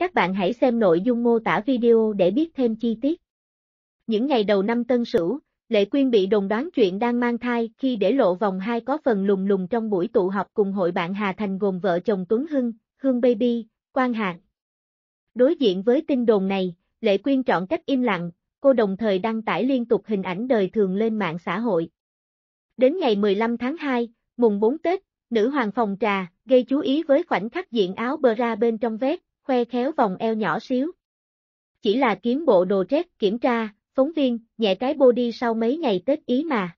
Các bạn hãy xem nội dung mô tả video để biết thêm chi tiết. Những ngày đầu năm Tân Sửu, Lệ Quyên bị đồn đoán chuyện đang mang thai khi để lộ vòng hai có phần lùng lùng trong buổi tụ họp cùng hội bạn Hà Thành gồm vợ chồng Tuấn Hưng, Hương Baby, Quang Hạ. Đối diện với tin đồn này, Lệ Quyên chọn cách im lặng, cô đồng thời đăng tải liên tục hình ảnh đời thường lên mạng xã hội. Đến ngày 15 tháng 2, mùng 4 Tết, nữ hoàng phòng trà, gây chú ý với khoảnh khắc diện áo bra bên trong vest, khoe khéo vòng eo nhỏ xíu. Chỉ là kiếm bộ đồ trét kiểm tra, phóng viên, nhẹ cái body sau mấy ngày Tết ý mà.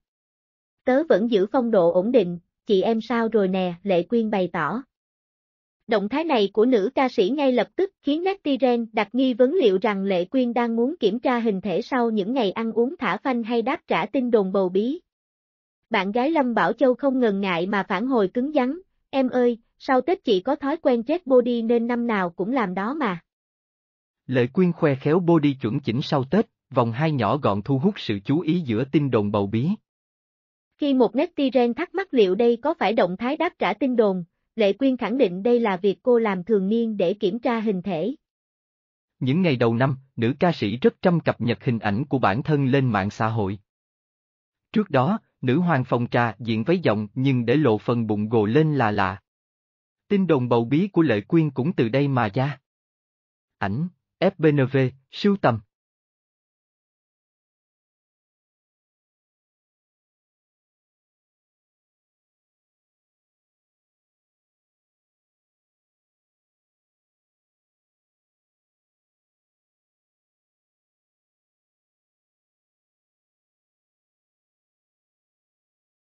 Tớ vẫn giữ phong độ ổn định, chị em sao rồi nè, Lệ Quyên bày tỏ. Động thái này của nữ ca sĩ ngay lập tức khiến Natiren đặt nghi vấn liệu rằng Lệ Quyên đang muốn kiểm tra hình thể sau những ngày ăn uống thả phanh hay đáp trả tin đồn bầu bí. Bạn gái Lâm Bảo Châu không ngần ngại mà phản hồi cứng rắn, em ơi, sau Tết chị có thói quen chết body nên năm nào cũng làm đó mà. Lệ Quyên khoe khéo body chuẩn chỉnh sau Tết, vòng hai nhỏ gọn thu hút sự chú ý giữa tin đồn bầu bí. Khi một netizen thắc mắc liệu đây có phải động thái đáp trả tin đồn, Lệ Quyên khẳng định đây là việc cô làm thường niên để kiểm tra hình thể. Những ngày đầu năm, nữ ca sĩ rất chăm cập nhật hình ảnh của bản thân lên mạng xã hội. Trước đó, nữ hoàng phòng trà diện váy rộng nhưng để lộ phần bụng gồ lên là lạ. Tin đồn bầu bí của lợi Quyên cũng từ đây mà ra. Ảnh, FBNV, siêu tầm.